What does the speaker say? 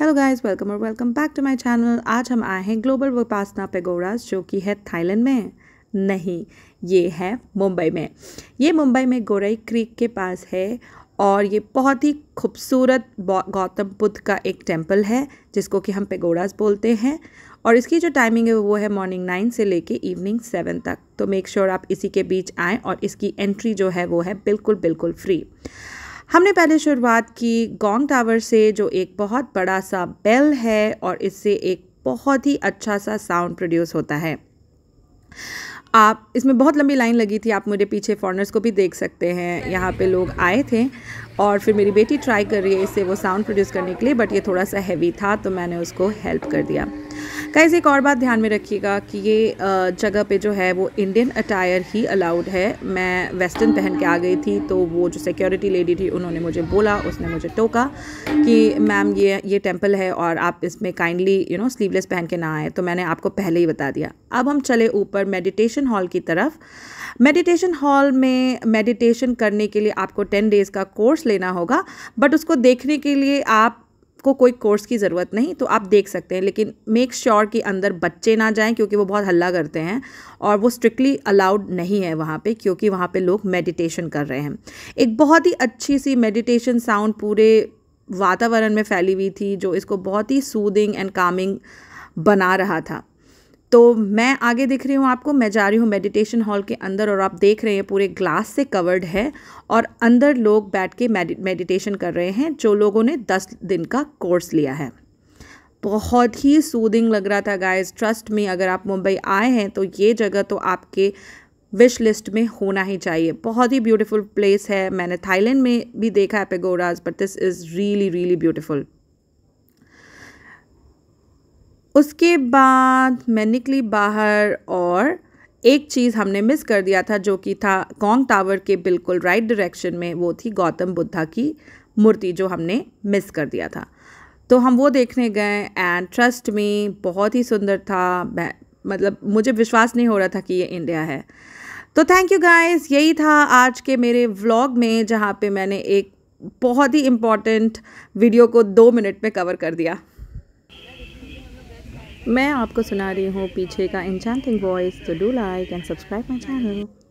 hello guys welcome और welcome back to my channel आज हम आए हैं ग्लोबल वपासना पेगोरास जो कि है थाईलैंड में नहीं ये है मुंबई में ये मुंबई में गोरई क्रीक के पास है और ये बहुत ही खूबसूरत गौतम बुद्ध का एक टेम्पल है जिसको कि हम पेगोरास बोलते हैं और इसकी जो टाइमिंग है वो है मॉर्निंग नाइन से लेके इवनिंग सेवन तक तो मेक श्योर sure आप इसी के बीच आएँ और इसकी एंट्री जो है वो है बिल्कुल बिल्कुल फ्री हमने पहले शुरुआत की गोंग टावर से जो एक बहुत बड़ा सा बेल है और इससे एक बहुत ही अच्छा सा साउंड प्रोड्यूस होता है आप इसमें बहुत लंबी लाइन लगी थी आप मुझे पीछे फॉरनर्स को भी देख सकते हैं यहाँ पे लोग आए थे और फिर मेरी बेटी ट्राई कर रही है इससे वो साउंड प्रोड्यूस करने के लिए बट ये थोड़ा सा हैवी था तो मैंने उसको हेल्प कर दिया गाइज एक और बात ध्यान में रखिएगा कि ये जगह पे जो है वो इंडियन अटायर ही अलाउड है मैं वेस्टर्न पहन के आ गई थी तो वो जो सिक्योरिटी लेडी थी उन्होंने मुझे बोला उसने मुझे टोका कि मैम ये ये टेम्पल है और आप इसमें काइंडली यू नो स्लीवलेस पहन के ना आए तो मैंने आपको पहले ही बता दिया अब हम चले ऊपर मेडिटेशन हॉल की तरफ मेडिटेशन हॉल में मेडिटेशन करने के लिए आपको टेन डेज़ का कोर्स लेना होगा बट उसको देखने के लिए आप को कोई कोर्स की ज़रूरत नहीं तो आप देख सकते हैं लेकिन मेक श्योर sure कि अंदर बच्चे ना जाएं क्योंकि वो बहुत हल्ला करते हैं और वो स्ट्रिक्टली अलाउड नहीं है वहाँ पे क्योंकि वहाँ पे लोग मेडिटेशन कर रहे हैं एक बहुत ही अच्छी सी मेडिटेशन साउंड पूरे वातावरण में फैली हुई थी जो इसको बहुत ही सूदिंग एंड कामिंग बना रहा था तो मैं आगे दिख रही हूँ आपको मैं जा रही हूँ मेडिटेशन हॉल के अंदर और आप देख रहे हैं पूरे ग्लास से कवर्ड है और अंदर लोग बैठ के मेडिटेशन कर रहे हैं जो लोगों ने दस दिन का कोर्स लिया है बहुत ही सूदिंग लग रहा था गाइस ट्रस्ट में अगर आप मुंबई आए हैं तो ये जगह तो आपके विश लिस्ट में होना ही चाहिए बहुत ही ब्यूटीफुल प्लेस है मैंने थाईलैंड में भी देखा है पेगोराज but this is really really beautiful उसके बाद मैं निकली बाहर और एक चीज़ हमने मिस कर दिया था जो कि था कॉन्ग टावर के बिल्कुल राइट डायरेक्शन में वो थी गौतम बुद्धा की मूर्ति जो हमने मिस कर दिया था तो हम वो देखने गए एंड ट्रस्ट में बहुत ही सुंदर था मैं मतलब मुझे विश्वास नहीं हो रहा था कि ये इंडिया है तो थैंक यू गाइस यही था आज के मेरे व्लॉग में जहाँ पे मैंने एक बहुत ही इम्पॉर्टेंट वीडियो को दो मिनट में कवर कर दिया मैं आपको सुना रही हूँ पीछे का इंचांटिंग वॉइस तो do like and subscribe my channel